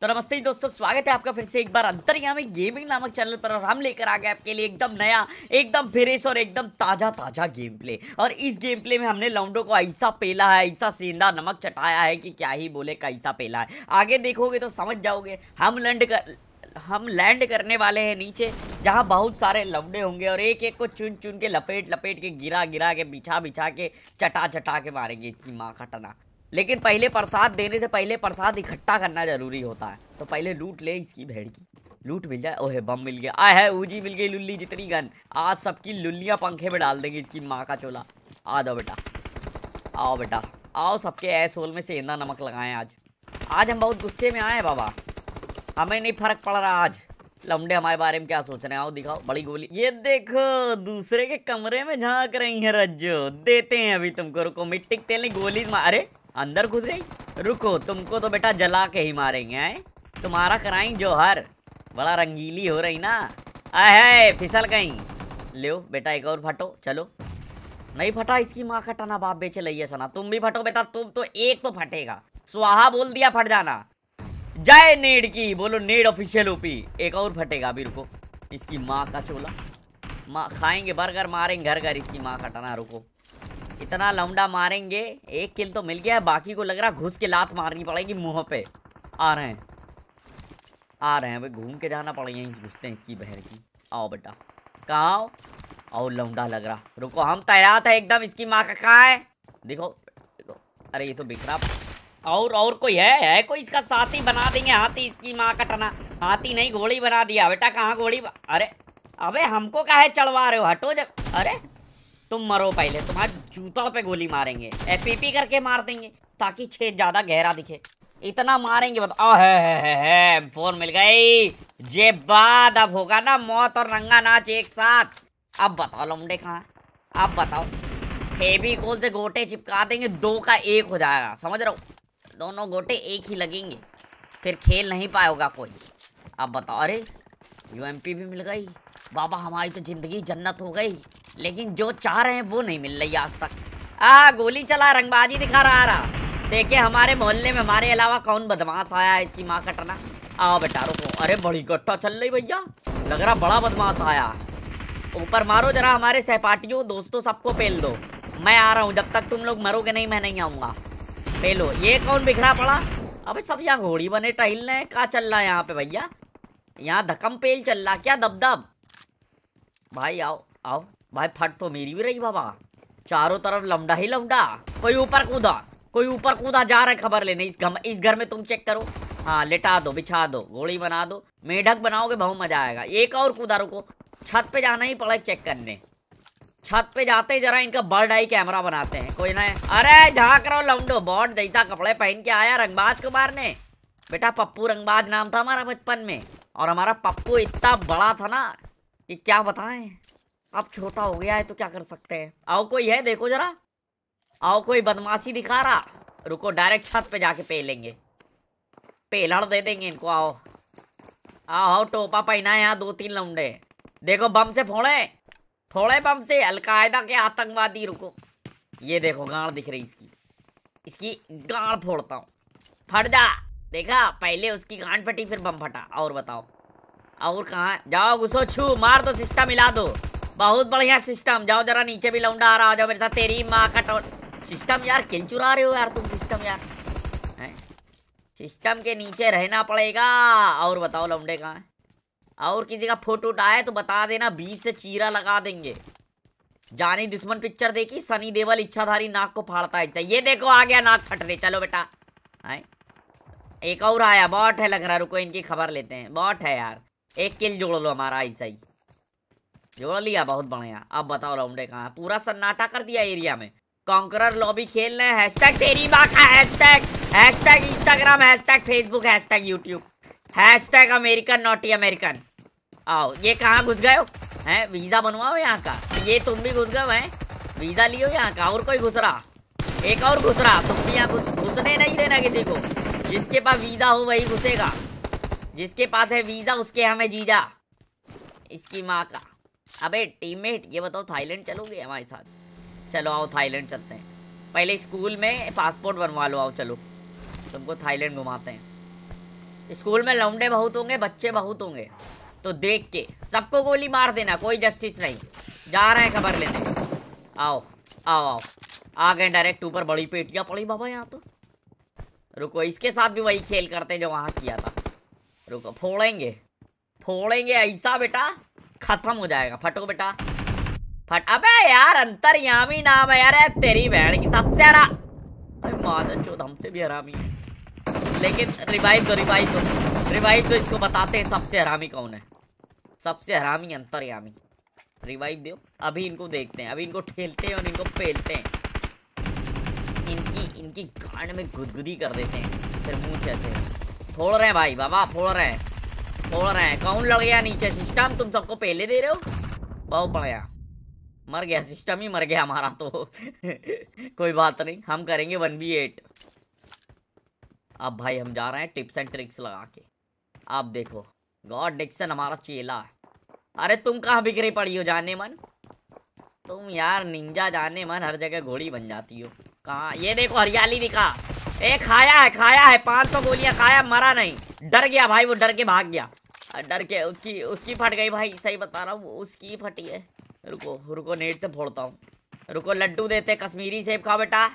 तो नमस्ते दोस्तों स्वागत है आपका फिर से एक बार अंतरयामी गेमिंग नामक चैनल पर और हम लेकर आ गए आपके लिए एकदम नया एकदम फ्रेश और एकदम ताज़ा ताज़ा गेम प्ले और इस गेम प्ले में हमने लाउंडो को ऐसा पेला है ऐसा सेंधा नमक चटाया है कि क्या ही बोले कैसा पेला है आगे देखोगे तो समझ जाओगे हम लैंड कर हम लैंड करने वाले हैं नीचे जहाँ बहुत सारे लवड़े होंगे और एक एक को चुन चुन के लपेट लपेट के गिरा गिरा के बिछा बिछा के चटा चटा के मारेंगे इसकी माँ खटना लेकिन पहले प्रसाद देने से पहले प्रसाद इकट्ठा करना जरूरी होता है तो पहले लूट ले इसकी भेड़ की लूट मिल जाए ओहे बम मिल गया आए है ऊजी मिल गई लुल्ली जितनी गन आज सबकी लुल्लियाँ पंखे में डाल देंगे इसकी माँ का चोला आ दो बेटा आओ बेटा आओ सबके ऐस होल में इंदा नमक लगाएं आज आज हम बहुत गुस्से में आए हैं बाबा हमें नहीं फर्क पड़ रहा आज लम्डे हमारे बारे में क्या सोच रहे हैं आओ दिखाओ बड़ी गोली ये देखो दूसरे के कमरे में झांक रही है रज्जो देते हैं अभी तुमको रुको मिट्टी तेल नहीं गोली मारे अंदर घुस गई रुको तुमको तो बेटा जला के ही मारेंगे हैं तुम्हारा जो जोहर बड़ा रंगीली हो रही ना अहे फिसल गई लो बेटा एक और फटो चलो नहीं फटा इसकी माँ का टना बाप बेचे लइए सना तुम भी फटो बेटा तुम तो एक तो फटेगा सुहा बोल दिया फट जाना जय नेड की बोलो नेड ऑफिशियल ओपी एक और फटेगा अभी रुको इसकी माँ का चोला माँ खाएंगे बर्गर मारेंगे घर घर इसकी माँ का टना रुको इतना लौंडा मारेंगे एक किल तो मिल गया बाकी को लग रहा घुस के लात मारनी पड़ेगी मुंह पे आ रहे हैं आ रहे हैं भाई घूम के जाना पड़ेगा यहीं घुसते हैं इसकी बहन की आओ बेटा कहाँ आओ और लौंडा लग रहा रुको हम तैरात है एकदम इसकी माँ का कहाँ है देखो देखो अरे ये तो बिखरा और और कोई है है कोई इसका साथी बना देंगे हाथी इसकी माँ का टना हाथी नहीं घोड़ी बना दिया बेटा कहाँ घोड़ी अरे अबे हमको कहा है चढ़वा रहे हो हटो जब अरे तुम मरो पहले तुम्हारे जूतों पे गोली मारेंगे एपीपी करके मार देंगे ताकि छेद ज्यादा गहरा दिखे इतना मारेंगे बताओ है, फोन मिल गई जे बाद अब होगा ना मौत और रंगा नाच एक साथ अब बताओ लमडे कहाँ अब बताओ हेवी कोल से गोटे चिपका देंगे दो का एक हो जाएगा समझ रहे हो दोनों गोटे एक ही लगेंगे फिर खेल नहीं पाएगा कोई अब बताओ अरे यू भी मिल गई बाबा हमारी तो ज़िंदगी जन्नत हो गई लेकिन जो चाह रहे हैं वो नहीं मिल रही आज तक आ गोली चला रंगबाजी दिखा रहा रहा देखिए हमारे मोहल्ले में हमारे अलावा कौन बदमाश आया है इसकी माँ कटना आओ बेटा रुको अरे बड़ी गट्टा चल रही भैया लग रहा बड़ा बदमाश आया ऊपर मारो जरा हमारे सहपाठियों दोस्तों सबको पेल दो मैं आ रहा हूँ जब तक तुम लोग मरोगे नहीं मैं नहीं आऊँगा पेलो ये कौन बिखरा पड़ा अबे सब यहाँ घोड़ी बने टहल रहे हैं चल रहा है यहाँ पे भैया यहाँ धकम पेल चल रहा क्या दबदब भाई आओ आओ भाई फट तो मेरी भी रही बाबा चारों तरफ लमडा ही लमडा कोई ऊपर कूदा कोई ऊपर कूदा जा रहा है खबर लेने इस घर इस घर में तुम चेक करो हाँ लेटा दो बिछा दो गोली बना दो मेढक बनाओगे बहुत मजा आएगा एक और कूदा रुको छत पे जाना ही पड़ा चेक करने छत पे जाते ही जरा इनका बर्ड आई कैमरा बनाते हैं कोई ना है। अरे झाक रहो लमडो बॉड जैसा कपड़े पहन के आया रंगबाज को मारने बेटा पप्पू रंगबाज नाम था हमारा बचपन में और हमारा पप्पू इतना बड़ा था ना कि क्या बताएं अब छोटा हो गया है तो क्या कर सकते हैं आओ कोई है देखो जरा आओ कोई बदमाशी दिखा रहा रुको डायरेक्ट छत पे जाके पे लेंगे पेलड़ दे देंगे इनको आओ आओ टोपा पहना है यहाँ दो तीन लौंडे देखो बम से फोड़े थोड़े बम से अलकायदा के आतंकवादी रुको ये देखो गाड़ दिख रही इसकी इसकी गाड़ फोड़ता हूँ फट जा देखा पहले उसकी गांड फटी फिर बम फटा और बताओ और कहाँ जाओ घुसो छू मार दो सिस्टा मिला दो बहुत बढ़िया सिस्टम जाओ जरा नीचे भी लौंडा आ रहा जाओ मेरे साथ तेरी माँ का टोट तो- सिस्टम यार किल चुरा रहे हो यार तुम सिस्टम यार है? सिस्टम के नीचे रहना पड़ेगा और बताओ लौंडे कहाँ और किसी का फोटो उठाए तो बता देना बीच से चीरा लगा देंगे जानी दुश्मन पिक्चर देखी सनी देवल इच्छाधारी नाक को फाड़ता है ये देखो आ गया नाक फट रहे चलो बेटा है एक और आया बॉट है लग रहा रुको इनकी खबर लेते हैं बॉट है यार एक किल जोड़ लो हमारा ऐसा ही जोड़ लिया बहुत बढ़िया अब बताओ लौंडे कहाँ पूरा सन्नाटा कर दिया एरिया में कॉन्करर लॉबी खेल रहे हैं हैशटैग तेरी माँ का hashtag hashtag Instagram hashtag Facebook hashtag YouTube hashtag American naughty American आओ ये कहाँ घुस गए हो हैं वीज़ा बनवाओ यहाँ का ये तुम भी घुस गए हो वीज़ा लियो यहाँ का और कोई घुस रहा एक और घुस रहा तुम भी यहाँ घुसने नहीं देना किसी को जिसके पास वीज़ा हो वही घुसेगा जिसके पास है वीज़ा उसके हमें जीजा इसकी माँ का अबे टीममेट ये बताओ थाईलैंड चलोगे हमारे साथ चलो आओ थाईलैंड चलते हैं पहले स्कूल में पासपोर्ट बनवा लो आओ चलो तुमको थाईलैंड घुमाते हैं स्कूल में लौंडे बहुत होंगे बच्चे बहुत होंगे तो देख के सबको गोली मार देना कोई जस्टिस नहीं जा रहे हैं खबर लेने आओ आओ आओ आ गए डायरेक्ट ऊपर बड़ी पेटियाँ पड़ी बाबा यहाँ तो रुको इसके साथ भी वही खेल करते हैं जो वहाँ किया था रुको फोड़ेंगे फोड़ेंगे ऐसा बेटा खत्म हो जाएगा फटो बेटा फट अबे यार अंतर यामी नाम है यार तेरी बहन की सबसे हरा माता चौथ हमसे भी हरामी है लेकिन रिवाइव दो रिवाइव दो रिवाइव दो इसको बताते हैं सबसे हरामी कौन है सबसे हरामी अंतरयामी रिवाइव दो अभी इनको देखते हैं अभी इनको ठेलते हैं और इनको फेलते हैं इनकी इनकी गांड में गुदगुदी कर देते हैं फिर मुंह से ऐसे फोड़ रहे हैं भाई बाबा फोड़ रहे हैं बोल रहे हैं कौन लड़ गया नीचे सिस्टम तुम सबको पहले दे रहे हो बहुत बढ़िया मर गया सिस्टम ही मर गया हमारा तो कोई बात नहीं हम करेंगे वन बी एट अब भाई हम जा रहे हैं टिप्स एंड ट्रिक्स लगा के आप देखो गॉड डिक्सन हमारा चेला है अरे तुम कहाँ बिखरी पड़ी हो जाने मन तुम यार निंजा जाने मन हर जगह घोड़ी बन जाती हो कहाँ ये देखो हरियाली दिखा ए खाया है खाया है पांच सौ गोलियां खाया मरा नहीं डर गया भाई वो डर के भाग गया डर के उसकी उसकी फट गई भाई सही बता रहा हूँ उसकी फटी है रुको रुको नेट से फोड़ता हूँ रुको लड्डू देते कश्मीरी सेब खा बेटा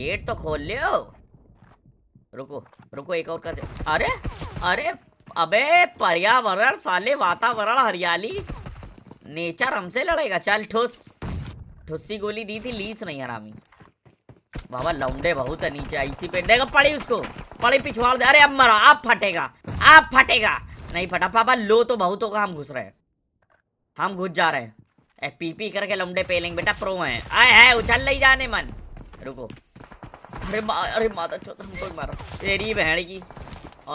गेट तो खोल लियो रुको रुको एक और कैसे अरे अरे अबे पर्यावरण साले वातावरण हरियाली नेचर हमसे लड़ेगा चल ठुस ठुस्सी गोली दी थी लीस नहीं हरामी बाबा लौंडे बहुत है नीचे इसी पे देखो पड़ी उसको पड़ी पिछवाड़ दे अरे अब मरा आप फटेगा आप फटेगा नहीं फटा पापा लो तो बहुत होगा हम घुस रहे हैं हम घुस जा रहे हैं ए पीपी करके लौंडे पेलेंगे बेटा प्रो है आए है उछल नहीं जाने मन रुको अरे मा, अरे माता चौथ हमको मारो तेरी बहन की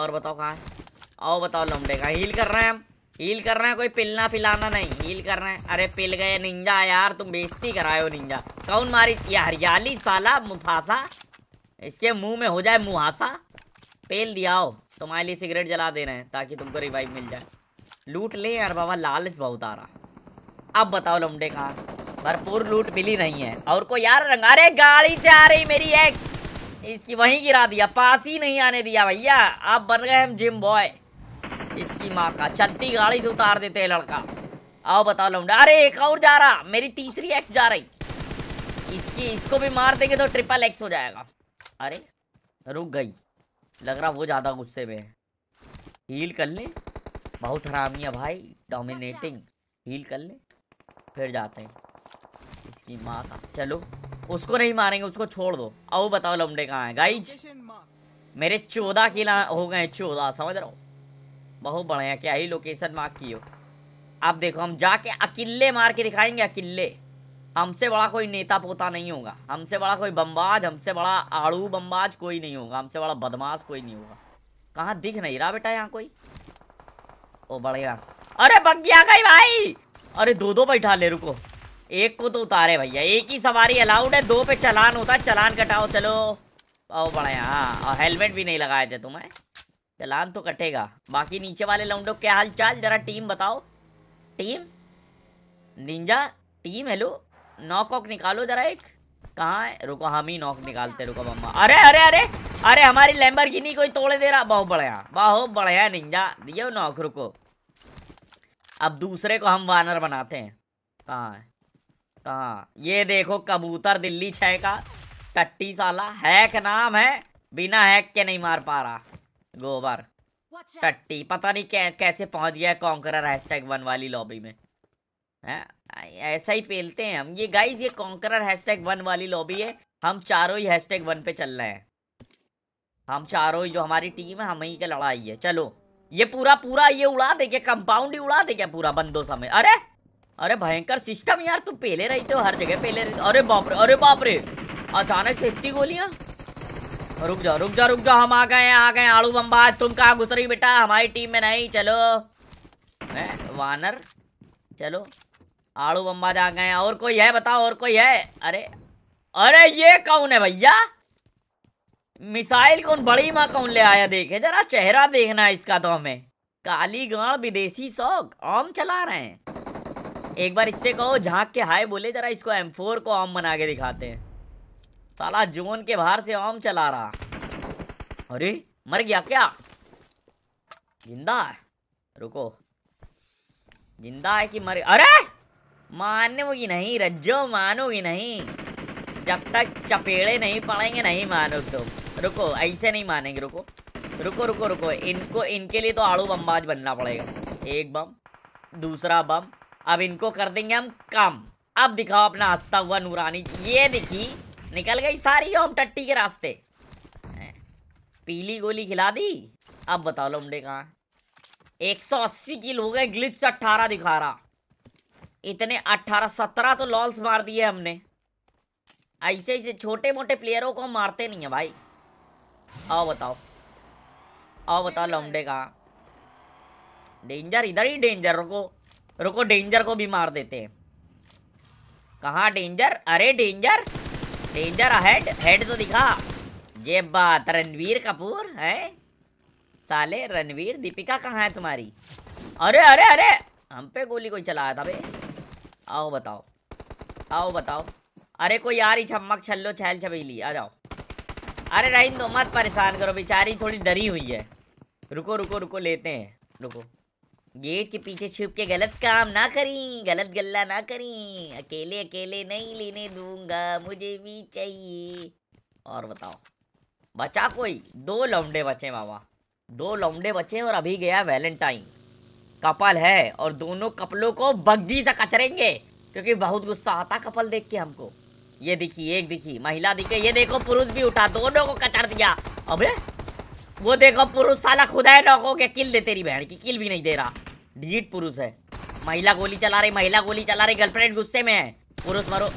और बताओ कहाँ है आओ बताओ लौंडे कहाँ हील कर रहे हैं हम हील कर रहे हैं कोई पिलना पिलाना नहीं हील रहे हैं अरे पिल गए निंजा यार तुम बेजती कराए हो निंजा कौन मारी ये हरियाली साला मुफासा इसके मुंह में हो जाए मुहासा पेल दिया हो तुम्हारे लिए सिगरेट जला दे रहे हैं ताकि तुमको रिवाइव मिल जाए लूट ले यार बाबा लालच बहुत आ रहा अब बताओ लमडे कहाँ भरपूर लूट मिली नहीं है और को यार अरे गाड़ी से आ रही मेरी एक्स इसकी वहीं गिरा दिया पास ही नहीं आने दिया भैया आप बन गए हम जिम बॉय इसकी माँ का चलती गाड़ी से उतार देते हैं लड़का आओ बताओ लौंडा अरे एक और जा रहा मेरी तीसरी एक्स जा रही इसकी इसको भी मार देंगे तो ट्रिपल एक्स हो जाएगा अरे रुक गई लग रहा वो ज़्यादा गुस्से में है हील कर ले बहुत है भाई डोमिनेटिंग हील कर ले फिर जाते हैं इसकी माँ का चलो उसको नहीं मारेंगे उसको छोड़ दो आओ बताओ लौंडे कहाँ है गाइज मेरे चौदह किला हो गए चौदह समझ रहा हूँ बहुत बढ़िया क्या ही लोकेशन मार्क की हो अब देखो हम जाके अकेले मार के दिखाएंगे अकेले हमसे बड़ा कोई नेता पोता नहीं होगा हमसे बड़ा कोई बमबाज हमसे बड़ा आड़ू बमबाज कोई नहीं होगा हमसे बड़ा बदमाश कोई नहीं होगा कहाँ दिख नहीं रहा बेटा यहाँ कोई ओ बढ़िया अरे गया कहीं भाई अरे दो दो बैठा ले रुको एक को तो उतारे भैया एक ही सवारी अलाउड है दो पे चलान होता है चलान कटाओ चलो ओ बढ़िया हाँ और हेलमेट भी नहीं लगाए थे तुम्हें चलान तो कटेगा बाकी नीचे वाले लौंडों क्या हाल चाल जरा टीम बताओ team ninja team hello knock out निकालो जरा एक कहाँ है रुको हम ही नॉक निकालते रुको मम्मा अरे अरे अरे अरे हमारी लैम्बरगिनी कोई तोड़े दे रहा बहुत बढ़िया बहुत बढ़िया निंजा दिए नॉक रुको अब दूसरे को हम वानर बनाते हैं कहाँ है कहाँ ये देखो कबूतर दिल्ली छः का टट्टी साला हैक नाम है बिना हैक के नहीं मार पा रहा गोबर टट्टी पता नहीं कै, कैसे पहुंच गया कॉन्करर हैशटैग वन वाली लॉबी में है ऐसा ही पेलते हैं हम ये गाइस ये कॉन्करर हैशटैग वन वाली लॉबी है हम चारों ही हैशटैग वन पे चल रहे हैं हम चारों ही जो हमारी टीम है हम ही का लड़ाई है चलो ये पूरा पूरा ये उड़ा दे क्या कंपाउंड ही उड़ा दे क्या पूरा बंदो समय अरे अरे भयंकर सिस्टम यार तुम पहले रहते हो हर जगह पहले अरे बापरे अरे बापरे अचानक से इतनी गोलियां रुक जाओ रुक जाओ रुक जाओ हम आ गए आ गए आड़ू बम्बाज तुम कहा घुस रही बेटा हमारी टीम में नहीं चलो ए, वानर चलो आड़ू बम्बाज आ गए और कोई है बताओ और कोई है अरे अरे ये कौन है भैया मिसाइल कौन बड़ी माँ कौन ले आया देखे जरा चेहरा देखना है इसका तो हमें काली गाड़ विदेशी शौक आम चला रहे हैं एक बार इससे कहो झांक के हाय बोले जरा इसको एम फोर को आम बना के दिखाते हैं साला जोन के बाहर से आम चला रहा अरे मर गया क्या जिंदा है रुको जिंदा है कि मर अरे मानोगी नहीं रज्जो मानोगी नहीं जब तक चपेड़े नहीं पड़ेंगे नहीं मानो तो रुको ऐसे नहीं मानेंगे रुको रुको रुको रुको इनको इनके लिए तो आड़ू बमबाज बनना पड़ेगा एक बम दूसरा बम अब इनको कर देंगे हम कम अब दिखाओ अपना हंसता हुआ नूरानी ये दिखी निकल गई सारी ओम टट्टी के रास्ते पीली गोली खिला दी अब बताओ लोमडे कहा एक सौ अस्सी किल हो गए ग्लिच अट्ठारह दिखा रहा इतने अट्ठारह सत्रह तो लॉल्स मार दिए हमने ऐसे ऐसे छोटे मोटे प्लेयरों को हम मारते नहीं है भाई आओ बताओ आओ बताओ लमडे कहा डेंजर इधर ही डेंजर रुको रुको डेंजर को भी मार देते हैं कहा डेंजर अरे डेंजर डेंजर हेड हेड तो दिखा ये बात रणवीर कपूर है साले रणवीर दीपिका कहाँ है तुम्हारी अरे अरे अरे हम पे गोली कोई चलाया था बे आओ बताओ आओ बताओ अरे कोई यार ही छमक छल्लो छैल छबीली आ जाओ अरे रही दो मत परेशान करो बेचारी थोड़ी डरी हुई है रुको रुको रुको लेते हैं रुको गेट के पीछे छुप के गलत काम ना करी गलत गल्ला ना करी अकेले अकेले नहीं लेने दूंगा मुझे भी चाहिए और बताओ बचा कोई दो लौंडे बचे मामा दो लौंडे बचे और अभी गया वैलेंटाइन कपल है और दोनों कपलों को बग्जी से कचरेंगे क्योंकि बहुत गुस्सा आता कपल देख के हमको ये दिखी एक दिखी महिला दिखी ये देखो पुरुष भी उठा दोनों को कचर दिया अबे वो देखो पुरुष साला खुदा है नौको के किल दे तेरी बहन की किल भी नहीं दे रहा डिजिट पुरुष है महिला गोली चला रही महिला गोली चला रही गर्लफ्रेंड गुस्से में है पुरुष मरो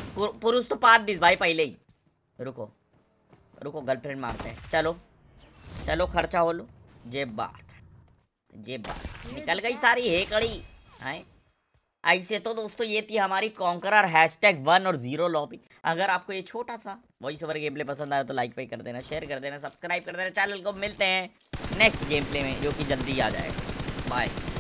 पुरुष तो पाँच दिस भाई पहले ही रुको रुको गर्लफ्रेंड मारते हैं चलो चलो खर्चा हो लो जेब बात जेब बात निकल गई सारी है कड़ी आए ऐसे तो दोस्तों ये थी हमारी कॉन्करर टैग वन और जीरो लॉबी अगर आपको ये छोटा सा वॉइस ओवर गेम प्ले पसंद आया तो लाइक पे कर देना शेयर कर देना सब्सक्राइब कर देना चैनल को मिलते हैं नेक्स्ट गेम प्ले में जो कि जल्दी आ जाएगा बाय